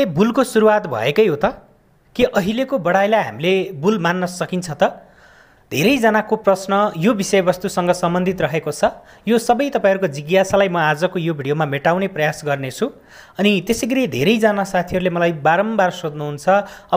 ए बुलको सुरुवात भएकै हो त के अहिलेको बढाइलाई हामीले बुल मान्न सकिन्छ त धेरैजनाको प्रश्न यो विषयवस्तुसँग सम्बन्धित रहेको छ यो सबै तपाईँहरूको जिज्ञासालाई म आजको यो भिडियोमा मेटाउने प्रयास गर्नेछु अनि त्यसै गरी धेरैजना साथीहरूले मलाई बारम्बार सोध्नुहुन्छ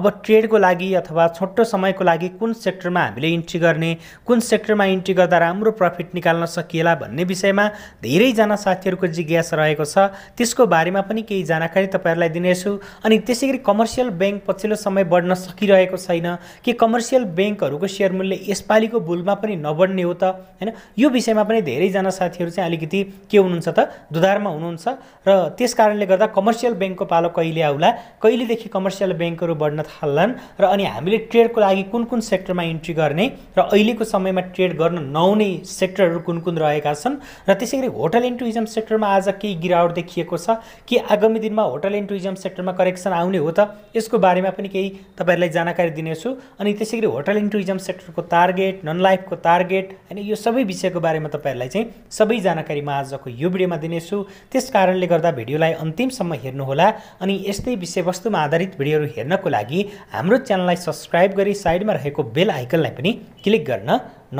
अब ट्रेडको लागि अथवा छोटो समयको लागि कुन सेक्टरमा हामीले इन्ट्री गर्ने कुन सेक्टरमा इन्ट्री गर्दा राम्रो प्रफिट निकाल्न सकिएला भन्ने विषयमा धेरैजना साथीहरूको जिज्ञासा रहेको छ त्यसको बारेमा पनि केही जानकारी तपाईँहरूलाई दिनेछु अनि त्यसै गरी कमर्सियल ब्याङ्क पछिल्लो समय बढ्न सकिरहेको छैन कि कमर्सियल ब्याङ्कहरूको सेयर मूल्य यस यसपालिको बुलमा पनि नबढ्ने हो त होइन यो विषयमा पनि धेरैजना साथीहरू चाहिँ अलिकति के हुनुहुन्छ त दुधारमा हुनुहुन्छ र त्यस कारणले गर्दा कमर्सियल ब्याङ्कको पालो कहिले आउला कहिलेदेखि कमर्सियल ब्याङ्कहरू बढ्न थाल्लान् र अनि हामीले ट्रेडको लागि कुन कुन सेक्टरमा इन्ट्री गर्ने र अहिलेको समयमा ट्रेड गर्न नहुने सेक्टरहरू कुन कुन रहेका छन् र त्यसै गरी होटल एन्ड टुरिज्म सेक्टरमा आज केही गिरावट देखिएको छ कि आगामी दिनमा होटल एन्ड टुरिज्म सेक्टरमा करेक्सन आउने हो त यसको बारेमा पनि केही तपाईँहरूलाई जानकारी दिनेछु अनि त्यसै गरी होटल एन्ड टुरिज्म सेक्टरको तार टार्गेट नन लाइफको टार्गेट होइन यो सबै विषयको बारेमा तपाईँहरूलाई चाहिँ सबै जानकारी म आजको यो भिडियोमा दिनेछु त्यस कारणले गर्दा भिडियोलाई अन्तिमसम्म हेर्नुहोला अनि यस्तै विषयवस्तुमा आधारित भिडियोहरू हेर्नको लागि हाम्रो च्यानललाई सब्सक्राइब गरी साइडमा रहेको बेल आइकनलाई पनि क्लिक गर्न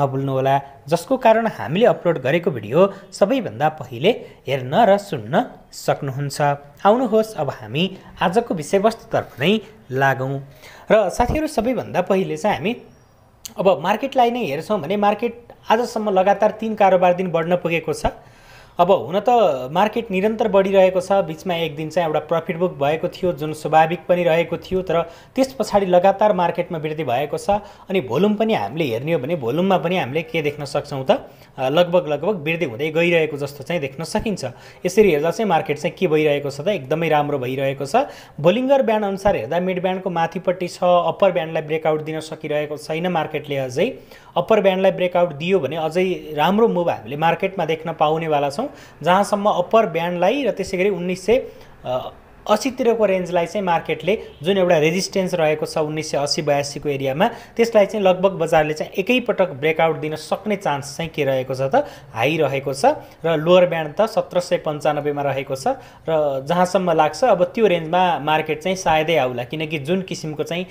नभुल्नुहोला जसको कारण हामीले अपलोड गरेको भिडियो सबैभन्दा पहिले हेर्न र सुन्न सक्नुहुन्छ आउनुहोस् अब हामी आजको विषयवस्तुतर्फ नै लागौँ र साथीहरू सबैभन्दा पहिले चाहिँ हामी अब मार्केटलाई नै हेर्छौँ भने मार्केट आजसम्म लगातार तिन कारोबार दिन बढ्न पुगेको छ अब हुन त मार्केट निरन्तर बढिरहेको छ बिचमा एक दिन चाहिँ एउटा प्रफिट बुक भएको थियो जुन स्वाभाविक पनि रहेको थियो तर त्यस पछाडि लगातार मार्केटमा वृद्धि भएको छ अनि भोल्युम पनि हामीले हेर्ने हो भने भोल्युममा पनि हामीले के देख्न सक्छौँ त लगभग लगभग वृद्धि हुँदै गइरहेको जस्तो चाहिँ देख्न सकिन्छ यसरी हेर्दा चाहिँ मार्केट चाहिँ के भइरहेको छ त एकदमै राम्रो भइरहेको छ बोलिङ्गर ब्यान्ड अनुसार हेर्दा मिड ब्यान्डको माथिपट्टि छ अप्पर ब्यान्डलाई ब्रेकआउट दिन सकिरहेको छैन मार्केटले अझै अप्पर ब्यान्डलाई ब्रेकआउट दियो भने अझै राम्रो मुभ हामीले मार्केटमा देख्न पाउनेवाला छौँ जहाँसम्म अप्पर ब्यान्डलाई र त्यसै गरी उन्नाइस सय असीतिरको रेन्जलाई चाहिँ मार्केटले जुन एउटा रेजिस्टेन्स रहेको छ उन्नाइस सय अस्सी बयासीको एरियामा त्यसलाई चाहिँ लगभग बजारले चाहिँ एकैपटक ब्रेकआउट दिन सक्ने चान्स चाहिँ के रहेको छ त हाई रहेको छ र लोवर ब्यान्ड त सत्र सय पन्चानब्बेमा रहेको छ र जहाँसम्म लाग्छ अब त्यो रेन्जमा मार्केट चाहिँ सायदै आउला किनकि जुन किसिमको चाहिँ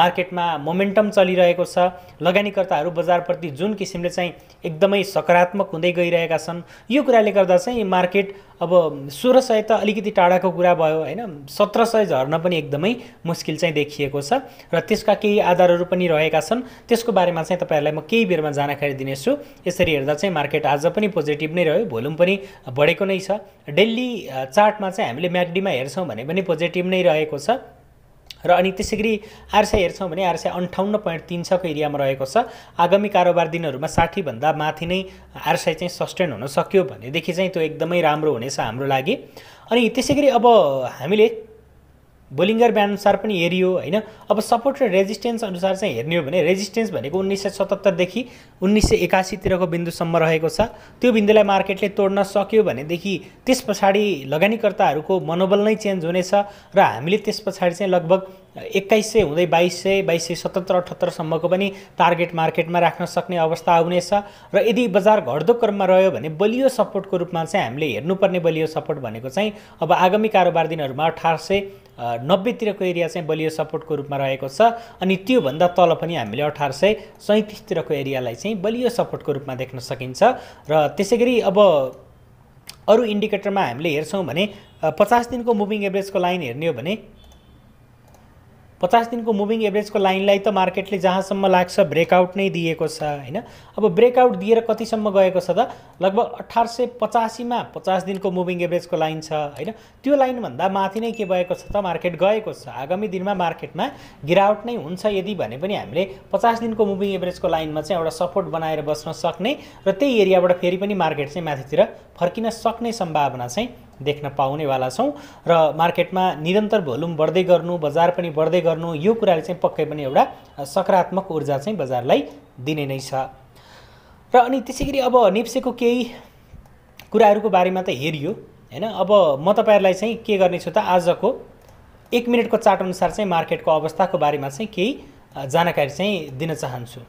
मार्केटमा मोमेन्टम चलिरहेको छ लगानीकर्ताहरू बजारप्रति जुन किसिमले चाहिँ एकदमै सकारात्मक हुँदै गइरहेका छन् यो कुराले गर्दा चाहिँ मार्केट अब सोह्र सय त अलिकति टाढाको कुरा भयो होइन होइन सत्र सय झर्न पनि एकदमै मुस्किल चाहिँ देखिएको छ र त्यसका केही आधारहरू पनि रहेका छन् त्यसको बारेमा चाहिँ तपाईँहरूलाई म केही बेरमा जानकारी दिनेछु यसरी हेर्दा चाहिँ मार्केट आज पनि पोजिटिभ नै रह्यो भोल्युम पनि बढेको नै छ डेली चार्टमा चाहिँ हामीले म्यागडीमा हेर्छौँ भने पनि पोजिटिभ नै रहेको छ र अनि त्यसै गरी आरसिआई हेर्छौँ भने आरसिआई अन्ठाउन्न पोइन्ट तिन छको एरियामा रहेको छ आगामी कारोबार दिनहरूमा साठीभन्दा माथि नै आरसिआई चाहिँ सस्टेन हुन सक्यो भनेदेखि चाहिँ त्यो एकदमै राम्रो हुनेछ हाम्रो लागि अनि त्यसै गरी अब हामीले बोलिङ्गर अनुसार पनि हेरियो होइन अब सपोर्ट र रेजिस्टेन्स अनुसार चाहिँ हेर्ने हो भने रेजिस्टेन्स भनेको उन्नाइस सय सतहत्तरदेखि उन्नाइस सय एकासीतिरको बिन्दुसम्म रहेको छ त्यो बिन्दुलाई मार्केटले तोड्न सक्यो भनेदेखि त्यस पछाडि लगानीकर्ताहरूको मनोबल नै चेन्ज हुनेछ र हामीले त्यस पछाडि चाहिँ लगभग एक्काइस सय हुँदै बाइस सय बाइस सय सतहत्तर अठहत्तरसम्मको पनि टार्गेट मार्केटमा राख्न सक्ने अवस्था आउनेछ र यदि बजार घट्दो क्रममा रह्यो भने बलियो सपोर्टको रूपमा चाहिँ हामीले हेर्नुपर्ने बलियो सपोर्ट भनेको चाहिँ अब आगामी कारोबार दिनहरूमा अठार सय नब्बेतिरको एरिया चाहिँ बलियो सपोर्टको रूपमा रहेको छ अनि त्योभन्दा तल पनि हामीले अठार सय सैँतिसतिरको एरियालाई चाहिँ बलियो सपोर्टको रूपमा देख्न सकिन्छ र त्यसै गरी अब अरू इन्डिकेटरमा हामीले हेर्छौँ भने पचास दिनको मुभिङ एभरेजको लाइन हेर्ने हो भने पचास दिनको मुभिङ एभरेजको लाइनलाई त मार्केटले जहाँसम्म लाग्छ ब्रेकआउट नै दिएको छ होइन अब ब्रेकआउट दिएर कतिसम्म गएको छ त लगभग अठार सय पचासीमा पचास दिनको मुभिङ एभरेजको लाइन छ होइन त्यो लाइनभन्दा माथि नै के भएको छ त मार्केट गएको छ आगामी दिनमा मार्केटमा गिरावट नै हुन्छ यदि भने पनि हामीले पचास दिनको मुभिङ एभरेजको लाइनमा चाहिँ एउटा सपोर्ट बनाएर बस्न सक्ने र त्यही एरियाबाट फेरि पनि मार्केट चाहिँ माथितिर फर्किन सक्ने सम्भावना चाहिँ देख्न पाउनेवाला छौँ र मार्केटमा निरन्तर भोल्युम बढ्दै गर्नु बजार पनि बढ्दै गर्नु यो कुराले चाहिँ पक्कै पनि एउटा सकारात्मक ऊर्जा चाहिँ बजारलाई दिने नै छ र अनि त्यसै गरी अब नेप्सेको केही कुराहरूको बारेमा त हेरियो होइन अब म तपाईँहरूलाई चाहिँ के गर्नेछु त आजको एक मिनटको चार्टअनुसार चाहिँ मार्केटको अवस्थाको बारेमा चाहिँ केही जानकारी चाहिँ दिन चाहन्छु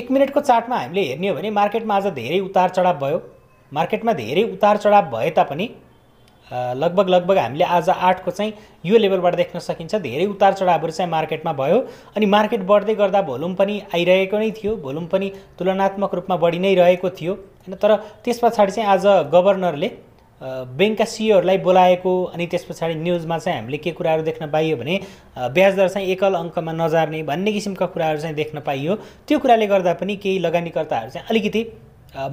एक मिनटको चार्टमा हामीले हेर्ने हो भने मार्केटमा आज धेरै उतार चढाव भयो मार्केटमा धेरै उतार चढाव भए तापनि लगभग लगभग हामीले आज आठको चाहिँ यो लेभलबाट देख्न सकिन्छ धेरै उतार चढावहरू चाहिँ मार्केटमा भयो अनि मार्केट बढ्दै गर्दा भोल्युम पनि आइरहेको नै थियो भोल्युम पनि तुलनात्मक रूपमा बढी नै रहेको थियो होइन तर त्यस पछाडि चाहिँ आज गभर्नरले ब्याङ्कका सिओहरूलाई बोलाएको अनि त्यस पछाडि न्युजमा चाहिँ हामीले के कुराहरू देख्न पाइयो भने ब्याजदर चाहिँ एकल अङ्कमा नजार्ने भन्ने किसिमका कुराहरू चाहिँ देख्न पाइयो त्यो कुराले गर्दा पनि केही लगानीकर्ताहरू चाहिँ अलिकति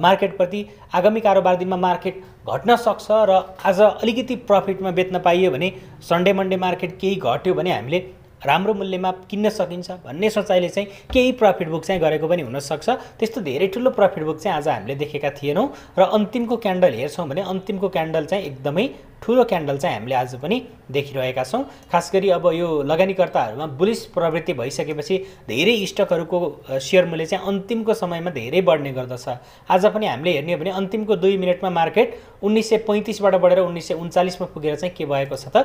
मार्केटप्रति आगामी कारोबार दिनमा मार्केट घट्न सक्छ र आज अलिकति प्रफिटमा बेच्न पाइयो भने सन्डे मन्डे मार्केट केही घट्यो भने हामीले राम्रो मूल्यमा किन्न सकिन्छ भन्ने सोचाइले चाहिँ केही प्रफिट बुक चाहिँ गरेको पनि हुनसक्छ त्यस्तो धेरै ठुलो प्रफिट बुक चाहिँ आज हामीले देखेका थिएनौँ र अन्तिमको क्यान्डल हेर्छौँ भने अन्तिमको क्यान्डल चाहिँ एकदमै ठुलो क्यान्डल चाहिँ हामीले आज पनि देखिरहेका छौँ खास गरी अब यो लगानीकर्ताहरूमा बुलिस प्रवृत्ति भइसकेपछि धेरै स्टकहरूको सेयर मूल्य चाहिँ अन्तिमको समयमा धेरै बढ्ने गर्दछ आज पनि हामीले हेर्ने हो भने अन्तिमको दुई मिनटमा मार्केट उन्नाइस सय पैँतिसबाट बढेर उन्नाइस सय उन्चालिसमा पुगेर चाहिँ के भएको छ त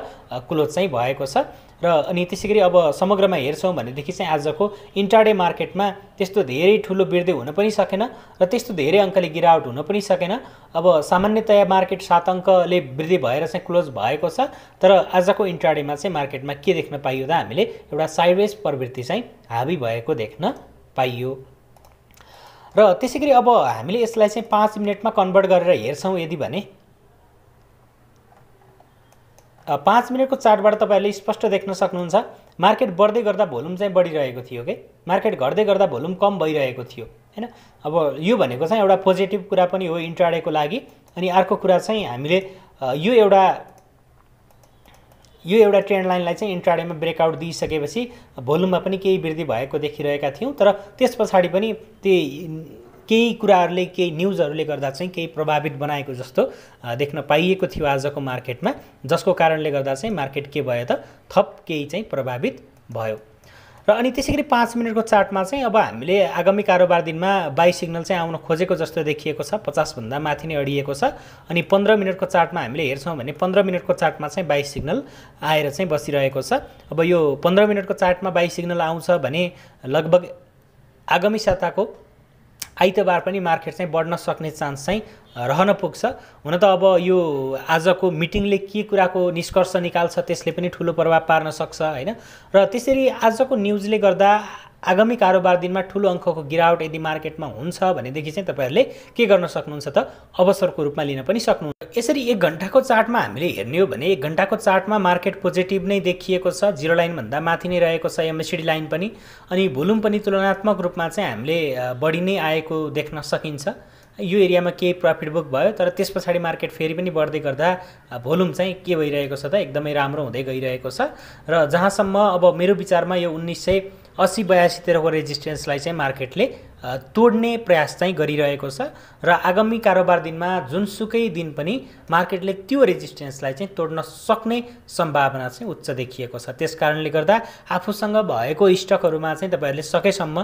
क्लोज चाहिँ भएको छ र अनि त्यसै गरी अब समग्रमा हेर्छौँ भनेदेखि चाहिँ आजको इन्टरडे मार्केटमा त्यस्तो धेरै ठुलो वृद्धि हुन पनि सकेन र त्यस्तो धेरै अङ्कले गिरावट हुन पनि सकेन अब सामान्यतया मार्केट सात अङ्कले वृद्धि भएर चाहिँ क्लोज भएको छ तर आजको इन्ट्राडेमा चाहिँ मार्केटमा के देख्न पाइयो त हामीले एउटा साइडवेज प्रवृत्ति चाहिँ हाबी भएको देख्न पाइयो र त्यसै गरी अब हामीले यसलाई चाहिँ पाँच मिनटमा कन्भर्ट गरेर हेर्छौँ यदि भने पाँच मिनटको चार्टबाट तपाईँहरूले स्पष्ट देख्न सक्नुहुन्छ मार्केट बढ्दै गर्दा भोल्युम चाहिँ बढिरहेको थियो कि मार्केट घट्दै गर्दा भोल्युम कम भइरहेको थियो होइन अब यो भनेको चाहिँ एउटा पोजिटिभ कुरा पनि हो इन्ट्राडेको लागि अनि अर्को कुरा चाहिँ हामीले यो एउटा यो एउटा ट्रेन्ड लाइनलाई चाहिँ इन्ट्राडेमा ब्रेकआउट दिइसकेपछि भोल्युममा पनि केही वृद्धि भएको देखिरहेका थियौँ तर त्यस पछाडि पनि त्यही केही कुराहरूले केही न्युजहरूले गर्दा चाहिँ केही प्रभावित बनाएको जस्तो देख्न पाइएको थियो आजको मार्केटमा जसको कारणले गर्दा चाहिँ मार्केट के भयो त थप केही चाहिँ प्रभावित भयो र अनि त्यसै गरी पाँच मिनटको चार्टमा चाहिँ अब हामीले आगामी कारोबार दिनमा बाई सिग्नल चाहिँ आउन खोजेको जस्तो देखिएको छ पचासभन्दा माथि नै अडिएको छ अनि पन्ध्र मिनटको चार्टमा हामीले हेर्छौँ भने पन्ध्र मिनटको चार्टमा चाहिँ बाई सिग्नल आएर चाहिँ बसिरहेको छ अब यो पन्ध्र मिनटको चार्टमा बाई सिग्नल आउँछ भने लगभग आगामी साताको आइतबार पनि मार्केट चाहिँ बढ्न सक्ने चान्स चाहिँ रहन पुग्छ हुन त अब यो आजको मिटिङले के कुराको निष्कर्ष निकाल्छ त्यसले पनि ठुलो प्रभाव पार्न सक्छ होइन र त्यसरी आजको न्युजले गर्दा आगामी कारोबार दिनमा ठुलो अङ्कको गिरावट यदि मार्केटमा हुन्छ भनेदेखि चाहिँ तपाईँहरूले के गर्न सक्नुहुन्छ त अवसरको रूपमा लिन पनि सक्नुहुन्छ यसरी एक घन्टाको चार्टमा हामीले हेर्ने हो भने एक घन्टाको चार्टमा मार्केट पोजिटिभ नै देखिएको छ जिरो लाइनभन्दा माथि नै रहेको छ एमएसिडी लाइन पनि अनि भोलुम पनि तुलनात्मक रूपमा चाहिँ हामीले बढी नै आएको देख्न सकिन्छ यो एरियामा केही प्रफिट बुक भयो तर त्यस पछाडि मार्केट फेरि पनि बढ्दै गर्दा भोल्युम चाहिँ के भइरहेको छ त एकदमै राम्रो हुँदै गइरहेको छ र जहाँसम्म अब मेरो विचारमा यो उन्नाइस सय असी बयासीतिरको रेजिस्टेन्सलाई चाहिँ मार्केटले तोड्ने प्रयास चाहिँ गरिरहेको छ र आगामी कारोबार दिनमा जुनसुकै दिन पनि मार्केटले त्यो रेजिस्टेन्सलाई चाहिँ तोड्न सक्ने सम्भावना चाहिँ उच्च देखिएको छ त्यस कारणले गर्दा आफूसँग भएको स्टकहरूमा चाहिँ तपाईँहरूले सकेसम्म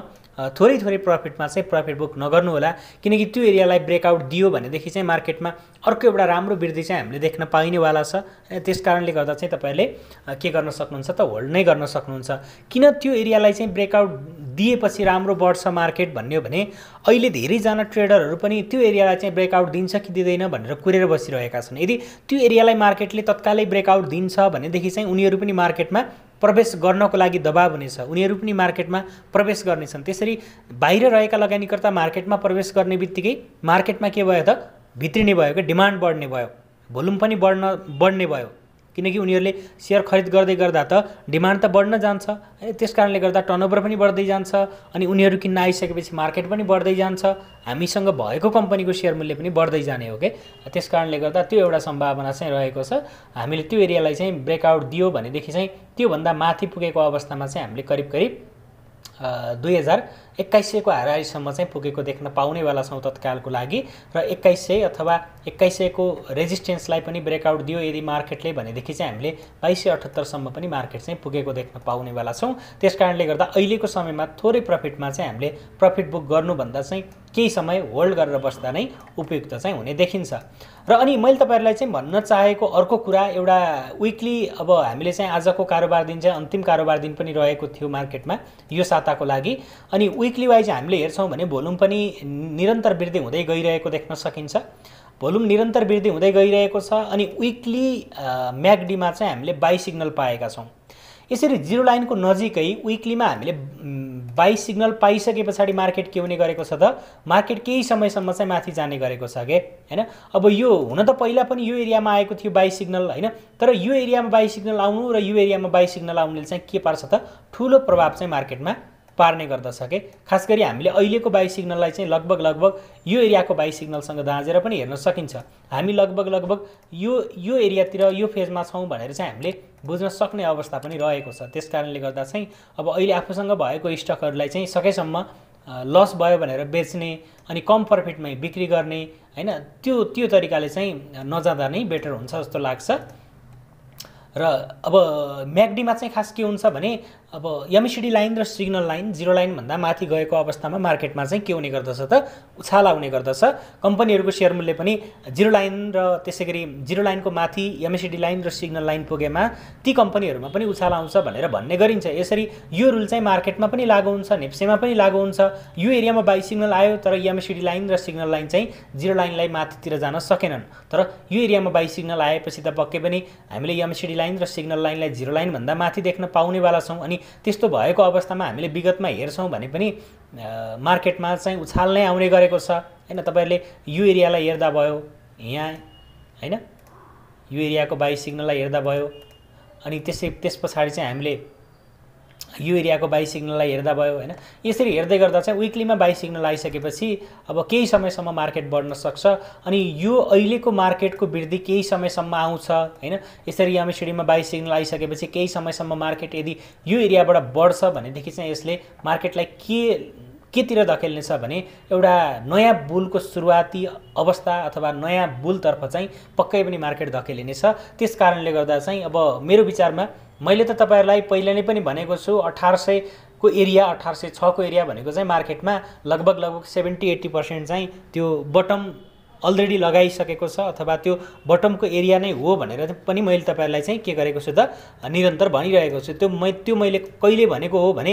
थोरै थोरै प्रफिटमा चाहिँ प्रफिट बुक नगर्नुहोला किनकि त्यो एरियालाई ब्रेकआउट दियो भनेदेखि चाहिँ मार्केटमा अर्को एउटा राम्रो वृद्धि चाहिँ हामीले देख्न पाइनेवाला छ त्यस कारणले गर्दा चाहिँ तपाईँहरूले के गर्न सक्नुहुन्छ त होल्ड नै गर्न सक्नुहुन्छ किन त्यो एरियालाई चाहिँ ब्रेकआउट दिएपछि राम्रो बढ्छ मार्केट भन्ने भन्यो भने अहिले धेरैजना ट्रेडरहरू पनि त्यो एरियालाई चाहिँ ब्रेकआउट दिन्छ कि दिँदैन भनेर कुरेर बसिरहेका छन् यदि त्यो एरियालाई मार्केटले तत्कालै ब्रेकआउट दिन्छ भनेदेखि चाहिँ उनीहरू पनि मार्केटमा प्रवेश गर्नको लागि दबाब हुनेछ उनीहरू पनि मार्केटमा प्रवेश गर्नेछन् त्यसरी बाहिर रहेका लगानीकर्ता मार्केटमा प्रवेश गर्ने बित्तिकै मार्केटमा के भयो त भित्रिने भयो कि डिमान्ड बढ्ने भयो भोल्युम पनि बढ्न बढ्ने भयो किनकि उनीहरूले सेयर खरिद गर्दै गर्दा त डिमान्ड त बढ्न जान्छ है त्यस कारणले गर्दा टर्नओभर पनि बढ्दै जान्छ अनि उनीहरू किन्न आइसकेपछि मार्केट पनि बढ्दै जान्छ हामीसँग भएको कम्पनीको सेयर मूल्य पनि बढ्दै जाने हो कि त्यस कारणले गर्दा त्यो एउटा सम्भावना चाहिँ रहेको छ हामीले त्यो एरियालाई चाहिँ ब्रेकआउट दियो भनेदेखि चाहिँ त्योभन्दा माथि पुगेको अवस्थामा चाहिँ हामीले करिब करिब दुई हजार एक्काइस सयको हाराहारीसम्म चाहिँ पुगेको देख्न पाउनेवाला छौँ तत्कालको लागि र एक्काइस सय अथवा एक्काइस सयको रेजिस्टेन्सलाई पनि ब्रेकआउट दियो यदि मार्केटले भनेदेखि चाहिँ हामीले बाइस सय अठहत्तरसम्म पनि मार्केट चाहिँ पुगेको देख्न पाउनेवाला छौँ त्यस कारणले गर्दा अहिलेको समयमा थोरै प्रफिटमा चाहिँ हामीले प्रफिट बुक गर्नुभन्दा चाहिँ केही समय होल्ड गरेर बस्दा नै उपयुक्त चाहिँ हुने देखिन्छ र अनि मैले तपाईँहरूलाई चाहिँ भन्न चाहेको अर्को कुरा एउटा विकली अब हामीले चाहिँ आजको कारोबार दिन चाहिँ अन्तिम कारोबार दिन पनि रहेको थियो मार्केटमा यो साताको लागि अनि विकली वाइज हामीले हेर्छौँ भने भोल्युम पनि निरन्तर वृद्धि हुँदै गइरहेको देख्न सकिन्छ भोल्युम निरन्तर वृद्धि हुँदै गइरहेको छ अनि विकली म्यागडीमा चाहिँ हामीले बाई सिग्नल पाएका छौँ यसरी जिरो लाइनको नजिकै विकलीमा हामीले बाई सिग्नल पाइसके पछाडि मार्केट के हुने गरेको छ त मार्केट केही समयसम्म चाहिँ माथि जाने गरेको छ के होइन अब यो हुन त पहिला पनि यो एरियामा आएको थियो बाई सिग्नल होइन तर यो एरियामा बाई सिग्नल आउनु र यो एरियामा बाई सिग्नल आउनुले चाहिँ के पार्छ त ठुलो प्रभाव चाहिँ मार्केटमा पार्ने गर्दछ के खास गरी हामीले अहिलेको बाई सिग्नललाई चाहिँ लगभग लगभग यो एरियाको बाई सिग्नलसँग दाँजेर पनि हेर्न सकिन्छ हामी लगभग लगभग यो यो एरियातिर यो फेजमा छौँ भनेर चाहिँ हामीले बुझ्न सक्ने अवस्था पनि रहेको छ त्यस कारणले गर्दा चाहिँ अब अहिले आफूसँग भएको स्टकहरूलाई चाहिँ सकेसम्म लस भयो भनेर बेच्ने अनि कम प्रफिटमै बिक्री गर्ने होइन त्यो त्यो तरिकाले चाहिँ नजाँदा नै बेटर हुन्छ जस्तो लाग्छ र अब म्याग्डीमा चाहिँ खास के हुन्छ भने अब एमएसिडी लाइन र सिग्नल लाइन जिरो लाइनभन्दा माथि गएको अवस्थामा मार्केटमा चाहिँ के हुने गर्दछ त उछाला हुने गर्दछ कम्पनीहरूको सेयर मूल्य पनि जिरो लाइन र त्यसै गरी जिरो लाइनको माथि एमएसिडी लाइन र सिग्नल लाइन पुगेमा ती कम्पनीहरूमा पनि उछाला आउँछ भनेर भन्ने गरिन्छ यसरी यो रुल चाहिँ मार्केटमा पनि लागु हुन्छ नेप्सेमा पनि लागु हुन्छ यो एरियामा बाई सिग्नल आयो तर एमएसिडी लाइन र सिग्नल लाइन चाहिँ जिरो लाइनलाई माथितिर जान सकेनन् तर यो एरियामा बाई सिग्नल आएपछि त पक्कै पनि हामीले एमएसिडी लाइन र सिग्नल लाइनलाई जिरो लाइनभन्दा माथि देख्न पाउनेवाला छौँ अनि त्यस्तो भएको अवस्थामा हामीले विगतमा हेर्छौँ भने पनि मार्केटमा चाहिँ उछाल नै आउने गरेको छ होइन तपाईँहरूले यो एरियालाई हेर्दा भयो यहाँ होइन यो एरियाको बाई सिग्नललाई हेर्दा भयो अनि त्यसै त्यस पछाडि चाहिँ हामीले यो एरियाको बाई सिग्नललाई हेर्दा भयो होइन यसरी हेर्दै गर्दा चाहिँ विक्लीमा बाई सिग्नल आइसकेपछि अब केही समयसम्म मार्केट बढ्न सक्छ अनि यो अहिलेको मार्केटको वृद्धि केही समयसम्म आउँछ होइन यसरी यामेसिडीमा बाई सिग्नल आइसकेपछि केही समयसम्म मार्केट यदि यो एरियाबाट बढ्छ भनेदेखि चाहिँ यसले मार्केटलाई के केतिर धकेल्नेछ भने एउटा नयाँ बुलको सुरुवाती अवस्था अथवा नयाँ बुलतर्फ चाहिँ पक्कै पनि मार्केट धकेलिनेछ त्यस कारणले गर्दा चाहिँ अब मेरो विचारमा मैले त तपाईँहरूलाई पहिले नै पनि भनेको छु अठार सयको एरिया अठार सय छको एरिया भनेको चाहिँ मार्केटमा लगभग लगभग सेभेन्टी एट्टी पर्सेन्ट चाहिँ त्यो बटम अलरेडी लगाइसकेको छ अथवा त्यो बटमको एरिया नै हो भनेर पनि मैले तपाईँहरूलाई चाहिँ के गरेको छु त निरन्तर भनिरहेको छु त्यो मै त्यो मैले कहिले भनेको हो भने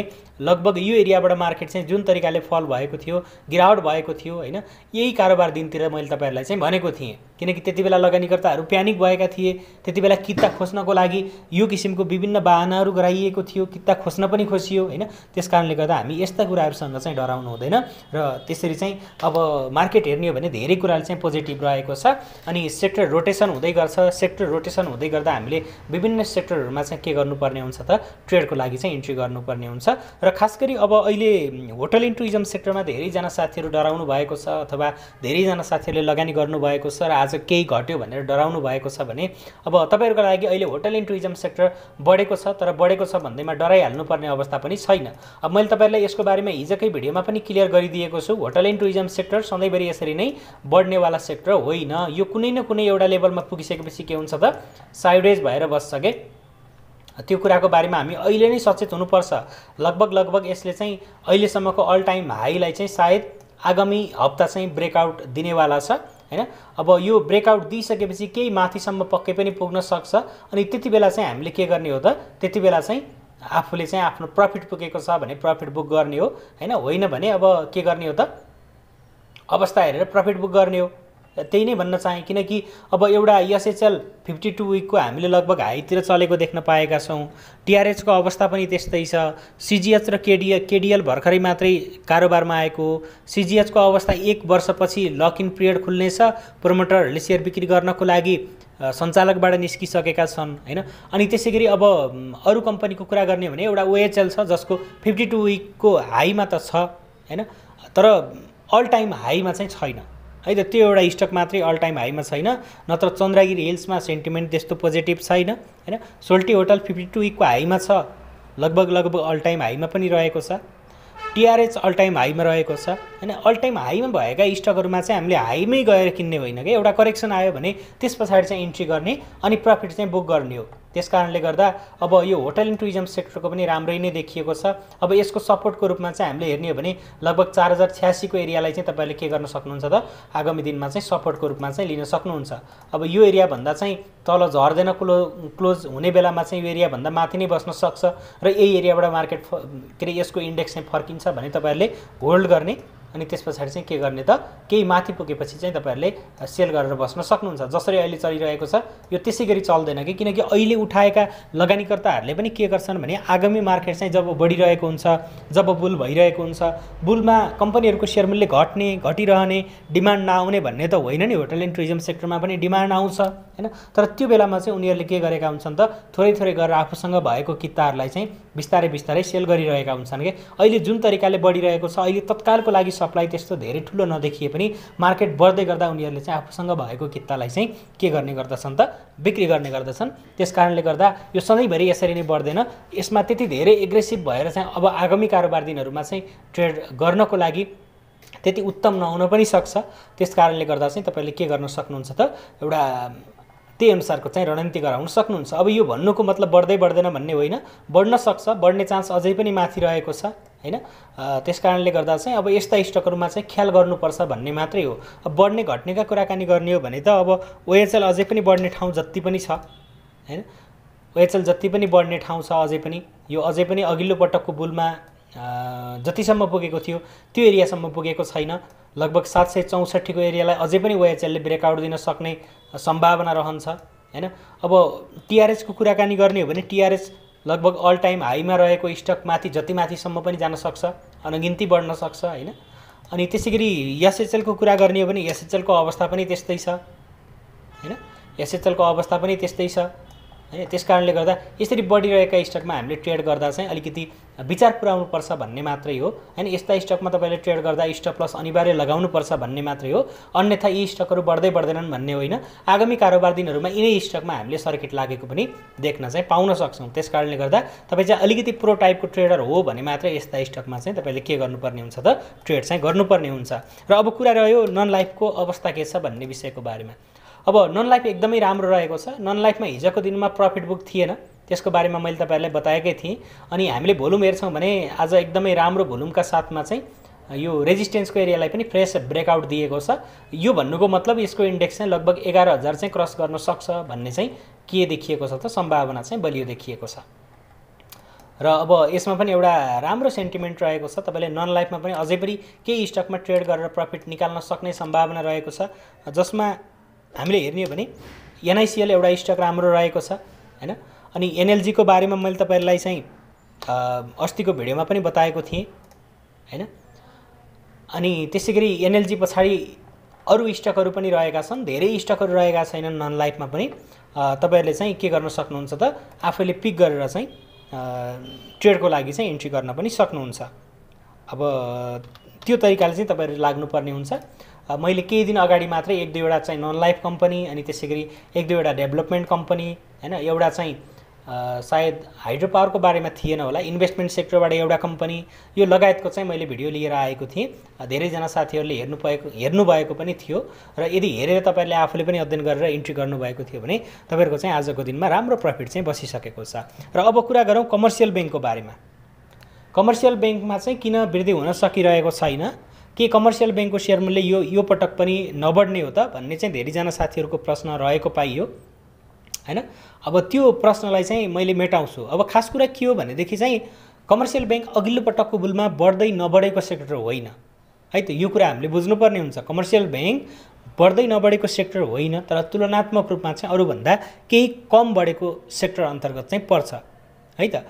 लगभग यो एरियाबाट मार्केट चाहिँ जुन तरिकाले फल भएको थियो गिरावट भएको थियो होइन यही कारोबार दिनतिर मैले तपाईँहरूलाई चाहिँ भनेको थिएँ किनकि त्यति बेला लगानीकर्ताहरू प्यानिक भएका थिए त्यति बेला किता खोज्नको लागि यो किसिमको विभिन्न वाहनाहरू गराइएको थियो किता खोज्न पनि खोजियो होइन त्यस कारणले गर्दा हामी यस्ता कुराहरूसँग चाहिँ डराउनु हुँदैन र त्यसरी चाहिँ अब मार्केट हेर्ने हो भने धेरै कुराले चाहिँ पोजिटिभ रहेको छ अनि सेक्टर रोटेसन हुँदै गर्छ सेक्टर रोटेसन हुँदै गर्दा हामीले विभिन्न सेक्टरहरूमा चाहिँ के गर्नुपर्ने हुन्छ त ट्रेडको लागि चाहिँ इन्ट्री गर्नुपर्ने हुन्छ र खास गरी अब अहिले होटल एन्ड टुरिज्म सेक्टरमा धेरैजना साथीहरू डराउनु भएको छ अथवा धेरैजना साथीहरूले लगानी गर्नुभएको छ र आज केही घट्यो भनेर डराउनु भएको छ भने अब तपाईँहरूको लागि अहिले होटल एन्ड टुरिज्म सेक्टर बढेको छ तर बढेको छ भन्दैमा डराइहाल्नुपर्ने अवस्था पनि छैन अब मैले तपाईँहरूलाई यसको बारेमा हिजोकै भिडियोमा पनि क्लियर गरिदिएको छु होटल एन्ड टुरिज्म सेक्टर सधैँभरि यसरी नै बढ्ने वाला सेक्टर होइन यो कुनै न कुनै एउटा लेभलमा पुगिसकेपछि के हुन्छ त साइडवेज भएर बस्छ कि त्यो कुराको बारेमा हामी अहिले नै सचेत हुनुपर्छ लगभग लगभग यसले चाहिँ अहिलेसम्मको अल टाइम हाईलाई चाहिँ सायद आगामी हप्ता चाहिँ ब्रेकआउट दिनेवाला छ होइन अब यो ब्रेकआउट दिइसकेपछि केही माथिसम्म पक्कै पनि पुग्न सक्छ अनि त्यति बेला चाहिँ हामीले के गर्ने हो त त्यति बेला चाहिँ आफूले चाहिँ आफ्नो प्रफिट पुगेको छ भने प्रफिट बुक गर्ने हो होइन होइन भने अब के गर्ने हो त अवस्था हेरेर प्रफिट बुक गर्ने हो त्यही नै भन्न चाहेँ किनकि अब एउटा एसएचएल फिफ्टी टू विकको हामीले लगभग हाईतिर चलेको देख्न पाएका छौँ टिआरएचको अवस्था पनि त्यस्तै छ सिजिएच र केडिए केडिएल भर्खरै मात्रै कारोबारमा आएको सिजिएचको अवस्था एक वर्षपछि लक इन पिरियड खुल्नेछ प्रमोटरहरूले सेयर बिक्री गर्नको लागि सञ्चालकबाट निस्किसकेका छन् होइन अनि त्यसै गरी अब अरू कम्पनीको कुरा गर्ने भने एउटा ओएचएल छ जसको फिफ्टी टू विकको हाईमा त छ होइन तर अल टाइम हाईमा चाहिँ छैन है त त्यो एउटा स्टक मात्रै अल टाइम हाईमा छैन नत्र चन्द्रगिरी हिल्समा सेन्टिमेन्ट त्यस्तो पोजिटिभ छैन होइन सोल्टी होटल फिफ्टी टू विकको हाईमा छ लगभग लगभग अल टाइम हाईमा पनि रहेको छ टिआरएच अल टाइम हाईमा रहेको छ होइन अल टाइम हाईमा भएका स्टकहरूमा चाहिँ हामीले हाईमै गएर किन्ने होइन क्या एउटा करेक्सन आयो भने त्यस पछाडि चाहिँ इन्ट्री गर्ने अनि प्रफिट चाहिँ बुक गर्ने हो त्यस कारणले गर्दा अब यो होटल एन्ड टुरिज्म सेक्टरको पनि राम्रै नै देखिएको छ अब यसको सपोर्टको रूपमा चाहिँ हामीले हेर्ने हो भने लगभग चार हजार छ्यासीको एरियालाई चाहिँ तपाईँले के गर्न सक्नुहुन्छ त आगामी दिनमा चाहिँ सपोर्टको रूपमा चाहिँ लिन सक्नुहुन्छ अब यो एरियाभन्दा चाहिँ तल झर्दैन क्लो क्लोज हुने बेलामा चाहिँ यो एरियाभन्दा माथि नै बस्न सक्छ र यही एरियाबाट मार्केट के अरे यसको इन्डेक्स चाहिँ फर्किन्छ भने तपाईँहरूले होल्ड गर्ने अनि त्यस पछाडि चाहिँ के गर्ने त केही माथि पुगेपछि चाहिँ तपाईँहरूले सेल गरेर बस्न सक्नुहुन्छ जसरी अहिले चलिरहेको छ यो त्यसै गरी चल्दैन कि किनकि अहिले उठाएका लगानीकर्ताहरूले पनि के गर्छन् भने आगामी मार्केट चाहिँ जब बढिरहेको हुन्छ जब बुल भइरहेको हुन्छ बुलमा कम्पनीहरूको सेयर मूल्य घट्ने घटिरहने डिमान्ड नआउने भन्ने त होइन नि होटल एन्ड टुरिज्म सेक्टरमा पनि डिमान्ड आउँछ होइन तर त्यो बेलामा चाहिँ उनीहरूले के गरेका हुन्छन् त थोरै थोरै गरेर आफूसँग भएको किताहरूलाई चाहिँ बिस्तारै बिस्तारै सेल गरिरहेका हुन्छन् कि अहिले जुन तरिकाले बढिरहेको छ अहिले तत्कालको लागि सप्लाई त्यस्तो धेरै ठुलो नदेखिए पनि मार्केट बढ्दै गर्दा उनीहरूले चाहिँ आफूसँग भएको कित्तालाई चाहिँ के गर्ने गर्दछन् त बिक्री गर्ने गर्दछन् त्यस कारणले गर्दा यो सधैँभरि यसरी नै बढ्दैन यसमा त्यति धेरै एग्रेसिभ भएर चाहिँ अब आगामी कारोबार दिनहरूमा चाहिँ ट्रेड गर्नको लागि त्यति उत्तम नहुन पनि सक्छ त्यस कारणले गर्दा चाहिँ तपाईँले के गर्न सक्नुहुन्छ त एउटा त्यही अनुसारको चाहिँ रणनीति गराउन सक्नुहुन्छ अब यो भन्नुको मतलब बढ्दै बढ्दैन भन्ने होइन बढ्न सक्छ बढ्ने चान्स अझै पनि माथि रहेको छ होइन त्यस कारणले गर्दा चाहिँ अब यस्ता स्टकहरूमा चाहिँ ख्याल गर्नुपर्छ भन्ने मात्रै हो अब बढ्ने घट्नेका कुराकानी गर्ने हो भने त अब ओएचएल अझै पनि बढ्ने ठाउँ जति पनि छ होइन ओएचएल जति पनि बढ्ने ठाउँ छ अझै पनि यो अझै पनि अघिल्लो पटकको बुलमा जतिसम्म पुगेको थियो त्यो एरियासम्म पुगेको छैन लगभग सात सय चौसठीको एरियालाई अझै पनि वाइएचएलले ब्रेकआउट दिन सक्ने सम्भावना रहन्छ होइन अब टिआरएसको कुराकानी गर्ने हो भने टिआरएस लगभग अल टाइम हाईमा रहेको स्टकमाथि जति माथिसम्म पनि जान सक्छ अनगिन्ती बढ्न सक्छ होइन अनि त्यसै गरी एसएचएलको कुरा गर्ने हो भने एसएचएलको अवस्था पनि त्यस्तै छ होइन एसएचएलको अवस्था पनि त्यस्तै छ होइन त्यस कारणले गर्दा यसरी बढिरहेका स्टकमा हामीले ट्रेड गर्दा चाहिँ अलिकति विचार पुऱ्याउनुपर्छ भन्ने मात्रै हो होइन यस्ता स्टकमा तपाईँले ट्रेड गर्दा स्टक प्लस अनिवार्य लगाउनुपर्छ भन्ने मात्रै हो अन्यथा यी स्टकहरू बढ्दै बढ्दैनन् भन्ने होइन आगामी कारोबार दिनहरूमा यिनै स्टकमा हामीले सर्किट लागेको पनि देख्न चाहिँ पाउन सक्छौँ त्यस कारणले गर्दा तपाईँ चाहिँ अलिकति प्रो टाइपको ट्रेडर हो भने मात्रै यस्ता स्टकमा चाहिँ तपाईँले के गर्नुपर्ने हुन्छ त ट्रेड चाहिँ गर्नुपर्ने हुन्छ र अब कुरा रह्यो नन लाइफको अवस्था के छ भन्ने विषयको बारेमा अब नन लाइफ एकदमै राम्रो रहेको छ नन लाइफमा हिजोको दिनमा प्रफिट बुक थिएन त्यसको बारेमा मैले तपाईँहरूलाई बताएकै थिएँ अनि हामीले भोलुम हेर्छौँ भने आज एकदमै राम्रो भोलुमका साथमा चाहिँ यो रेजिस्टेन्सको एरियालाई पनि फ्रेस ब्रेकआउट दिएको छ यो भन्नुको मतलब यसको इन्डेक्स चाहिँ लगभग एघार हजार चाहिँ क्रस गर्न सक्छ भन्ने चाहिँ के देखिएको छ त सम्भावना चाहिँ बलियो देखिएको छ र अब यसमा पनि एउटा राम्रो सेन्टिमेन्ट रहेको छ तपाईँले नन लाइफमा पनि अझै पनि केही स्टकमा ट्रेड गरेर प्रफिट निकाल्न सक्ने सम्भावना रहेको छ जसमा हामीले हेर्ने हो भने एनआइसिएल एउटा स्टक राम्रो रहेको छ होइन अनि एनएलजीको बारेमा मैले तपाईँहरूलाई चाहिँ अस्तिको भिडियोमा पनि बताएको थिएँ होइन अनि त्यसै गरी एनएलजी पछाडि अरू स्टकहरू पनि रहेका छन् धेरै स्टकहरू रहेका छैनन् नन लाइफमा पनि तपाईँहरूले चाहिँ के गर्न सक्नुहुन्छ त आफैले पिक गरेर चाहिँ ट्रेडको लागि चाहिँ एन्ट्री गर्न पनि सक्नुहुन्छ अब त्यो तरिकाले चाहिँ तपाईँहरू लाग्नुपर्ने हुन्छ मैले केही दिन अगाडि मात्रै एक दुईवटा चाहिँ नन लाइफ कम्पनी अनि त्यसै गरी एक दुईवटा डेभलपमेन्ट कम्पनी होइन एउटा चाहिँ सायद हाइड्रो पावरको बारेमा थिएन होला इन्भेस्टमेन्ट सेक्टरबाट एउटा कम्पनी यो लगायतको चाहिँ मैले भिडियो लिएर आएको थिएँ धेरैजना साथीहरूले हेर्नु पाएको हेर्नुभएको पनि थियो र यदि हेरेर तपाईँहरूले आफूले पनि अध्ययन गरेर इन्ट्री गर्नुभएको थियो भने तपाईँहरूको चाहिँ आजको दिनमा राम्रो प्रफिट चाहिँ बसिसकेको छ र अब कुरा गरौँ कमर्सियल ब्याङ्कको बारेमा कमर्सियल ब्याङ्कमा चाहिँ किन वृद्धि हुन सकिरहेको छैन के कमर्सियल ब्याङ्कको सेयर मूल्य यो यो पटक पनि नबढ्ने हो त भन्ने चाहिँ धेरैजना साथीहरूको प्रश्न रहेको पाइयो होइन अब त्यो प्रश्नलाई चाहिँ मैले मेटाउँछु अब खास कुरा के हो भनेदेखि चाहिँ कमर्सियल ब्याङ्क अघिल्लो पटकको बुलमा बढ्दै नबढेको सेक्टर होइन है त यो कुरा हामीले बुझ्नुपर्ने हुन्छ कमर्सियल ब्याङ्क बढ्दै नबढेको सेक्टर होइन तर तुलनात्मक रूपमा चाहिँ अरूभन्दा केही कम बढेको सेक्टर अन्तर्गत चाहिँ पर्छ है त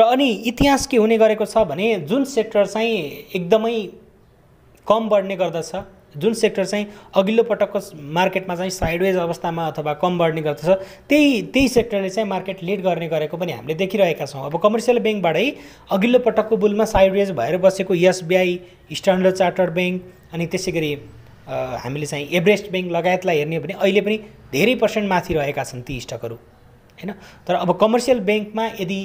र अनि इतिहास के हुने गरेको छ भने जुन सेक्टर चाहिँ एकदमै कम बढ्ने गर्दछ जुन सेक्टर चाहिँ अघिल्लो पटकको मार्केटमा चाहिँ साइडवेज अवस्थामा अथवा कम बढ्ने गर्दछ त्यही त्यही सेक्टरले चाहिँ मार्केट लिड गर्ने गरेको पनि हामीले देखिरहेका छौँ अब कमर्सियल ब्याङ्कबाटै अघिल्लो पटकको बुलमा साइडवेज भएर बसेको एसबिआई स्ट्यान्डर्ड चार्टर्ड ब्याङ्क अनि त्यसै गरी हामीले चाहिँ एभरेस्ट ब्याङ्क लगायतलाई हेर्ने हो भने अहिले पनि धेरै पर्सेन्ट माथि रहेका छन् ती स्टकहरू होइन तर अब कमर्सियल ब्याङ्कमा यदि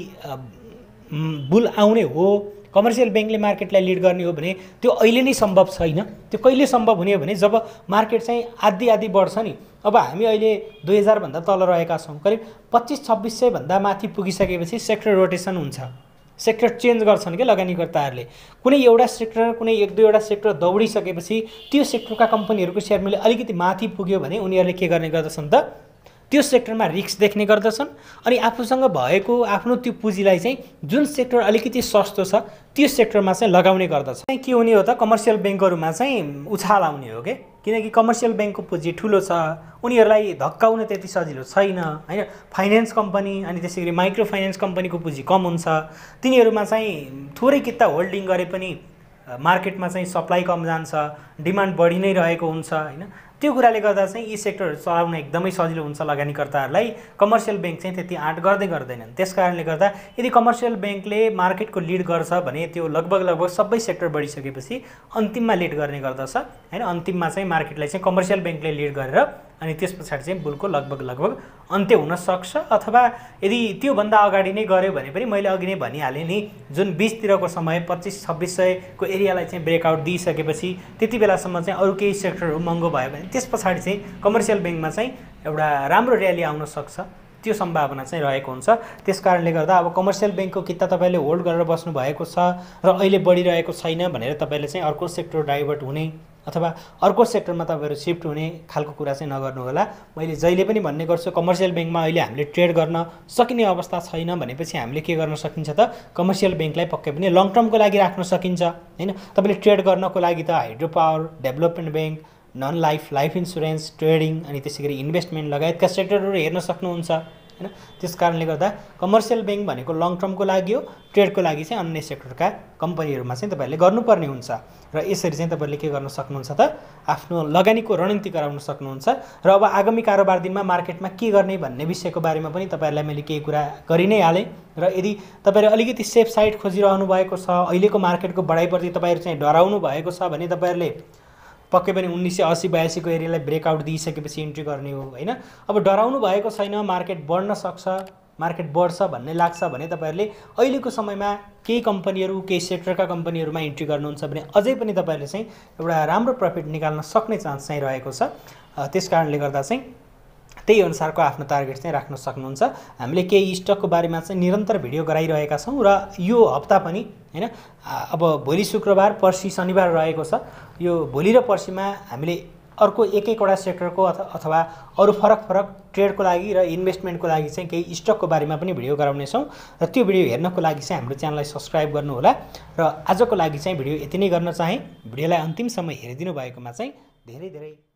बुल आउने हो कमर्सियल ब्याङ्कले मार्केटलाई लिड गर्ने हो भने त्यो अहिले नै सम्भव छैन त्यो कहिले सम्भव हुने हो भने जब मार्केट चाहिँ आधी आधी बढ्छ नि अब हामी अहिले दुई हजारभन्दा तल रहेका छौँ करिब पच्चिस छब्बिस सयभन्दा माथि पुगिसकेपछि सेक्टर रोटेसन हुन्छ सेक्टर चेन्ज गर्छन् क्या लगानीकर्ताहरूले कुनै एउटा सेक्टर कुनै एक दुईवटा सेक्टर दौडिसकेपछि त्यो सेक्टरका कम्पनीहरूको सेयर मूल्य अलिकति माथि पुग्यो भने उनीहरूले के गर्ने गर्दछन् त त्यो सेक्टरमा रिक्स देख्ने गर्दछन् अनि आफूसँग भएको आफ्नो त्यो पुँजीलाई चाहिँ जुन सेक्टर अलिकति सस्तो छ त्यो सेक्टरमा चाहिँ लगाउने गर्दछ के हुने हो त कमर्सियल ब्याङ्कहरूमा चाहिँ उछाल आउने हो कि किनकि कमर्सियल ब्याङ्कको पुँजी ठुलो छ उनीहरूलाई धक्काउन त्यति सजिलो छैन होइन फाइनेन्स कम्पनी अनि त्यसै गरी माइक्रो फाइनेन्स कम्पनीको पुँजी कम हुन्छ तिनीहरूमा चाहिँ थोरै किता होल्डिङ गरे पनि मार्केटमा चाहिँ सप्लाई कम जान्छ डिमान्ड बढी नै रहेको हुन्छ होइन त्यो कुराले गर्दा चाहिँ यी सेक्टरहरू चलाउन एकदमै सजिलो हुन्छ लगानीकर्ताहरूलाई कमर्सियल ब्याङ्क चाहिँ त्यति आँट गर्दै गर्दैनन् त्यस कारणले गर्दा यदि कमर्सियल ब्याङ्कले मार्केटको लिड गर्छ भने त्यो लगभग लगभग सबै सेक्टर बढिसकेपछि अन्तिममा लिड गर्ने गर्दछ होइन अन्तिममा चाहिँ मार्केटलाई चाहिँ कमर्सियल ब्याङ्कले लिड गरेर अनि त्यस पछाडि चाहिँ बुलको लगभग लगभग अन्त्य हुनसक्छ अथवा यदि त्योभन्दा अगाडि नै गऱ्यो भने पनि मैले अघि नै भनिहालेँ नि जुन बिसतिरको समय पच्चिस छब्बिस सयको एरियालाई चाहिँ ब्रेकआउट दिइसकेपछि त्यति बेलासम्म चाहिँ अरू केही सेक्टरहरू महँगो भयो भने त्यस पछाडि चाहिँ कमर्सियल ब्याङ्कमा चाहिँ एउटा राम्रो ऱ्याली आउन सक्छ त्यो सम्भावना चाहिँ रहेको हुन्छ त्यस कारणले गर्दा अब कमर्सियल ब्याङ्कको किता तपाईँले होल्ड गरेर बस्नु भएको छ र अहिले बढिरहेको छैन भनेर तपाईँले चाहिँ अर्को सेक्टर डाइभर्ट हुने अथवा अर्को सेक्टरमा तपाईँहरू सिफ्ट हुने खालको कुरा चाहिँ नगर्नुहोला मैले जहिले पनि भन्ने गर्छु कमर्सियल ब्याङ्कमा अहिले हामीले ट्रेड गर्न सकिने अवस्था छैन भनेपछि हामीले के गर्न सकिन्छ त कमर्सियल ब्याङ्कलाई पक्कै पनि लङ टर्मको लागि राख्न सकिन्छ होइन तपाईँले ट्रेड गर्नको लागि त hydro power development bank non life life insurance trading अनि त्यसै गरी इन्भेस्टमेन्ट लगायतका सेक्टरहरू हेर्न सक्नुहुन्छ होइन त्यस कारणले गर्दा कमर्सियल ब्याङ्क भनेको लङ टर्मको लागि हो ट्रेडको लागि चाहिँ अन्य सेक्टरका कम्पनीहरूमा चाहिँ तपाईँहरूले गर्नुपर्ने हुन्छ र यसरी चाहिँ तपाईँहरूले के गर्न सक्नुहुन्छ त आफ्नो लगानीको रणनीति गराउन सक्नुहुन्छ र अब आगामी कारोबार दिनमा मार्केटमा के गर्ने भन्ने विषयको बारेमा पनि तपाईँहरूलाई मैले केही कुरा गरि नै हालेँ र यदि तपाईँहरू अलिकति सेफ साइड खोजिरहनु भएको छ अहिलेको मार्केटको बढाइप्रति तपाईँहरू चाहिँ डराउनु भएको छ भने तपाईँहरूले पक्कै पनि उन्नाइस सय असी बयासीको एरियालाई ब्रेकआउट दिइसकेपछि इन्ट्री गर्ने हो होइन अब डराउनु भएको छैन मार्केट बढ्न सक्छ मार्केट बढ्छ भन्ने लाग्छ भने तपाईँहरूले अहिलेको समयमा केही कम्पनीहरू केही सेक्टरका कम्पनीहरूमा इन्ट्री गर्नुहुन्छ भने अझै पनि तपाईँहरूले चाहिँ एउटा राम्रो प्रफिट निकाल्न सक्ने चान्स चाहिँ रहेको छ त्यस कारणले गर्दा चाहिँ त्यही अनुसारको आफ्नो टार्गेट चाहिँ राख्न सक्नुहुन्छ हामीले केही स्टकको बारेमा चाहिँ निरन्तर भिडियो गराइरहेका छौँ र यो हप्ता पनि होइन अब भोलि शुक्रबार पर्सि शनिबार रहेको छ यो भोलि र पर्सिमा हामीले अर्को एक एकवटा सेक्टरको अथवा अरू फरक फरक ट्रेडको लागि र इन्भेस्टमेन्टको लागि चाहिँ केही स्टकको बारेमा पनि भिडियो गराउनेछौँ र त्यो भिडियो हेर्नको लागि चाहिँ हाम्रो च्यानललाई सब्सक्राइब गर्नुहोला र आजको लागि चाहिँ भिडियो यति नै गर्न चाहेँ भिडियोलाई अन्तिमसम्म हेरिदिनु भएकोमा चाहिँ धेरै धेरै